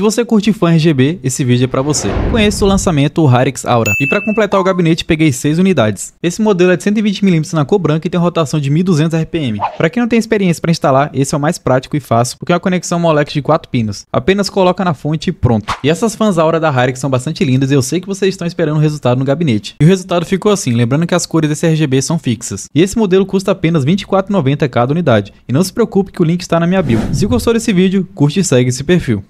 Se você curte fã RGB, esse vídeo é para você. Conheço o lançamento Harix Aura. E para completar o gabinete, peguei 6 unidades. Esse modelo é de 120mm na cor branca e tem rotação de 1200 RPM. Para quem não tem experiência para instalar, esse é o mais prático e fácil, porque é uma conexão Molex de 4 pinos. Apenas coloca na fonte e pronto. E essas fãs Aura da Harix são bastante lindas e eu sei que vocês estão esperando o resultado no gabinete. E o resultado ficou assim, lembrando que as cores desse RGB são fixas. E esse modelo custa apenas R$24,90 cada unidade. E não se preocupe que o link está na minha bio. Se gostou desse vídeo, curte e segue esse perfil.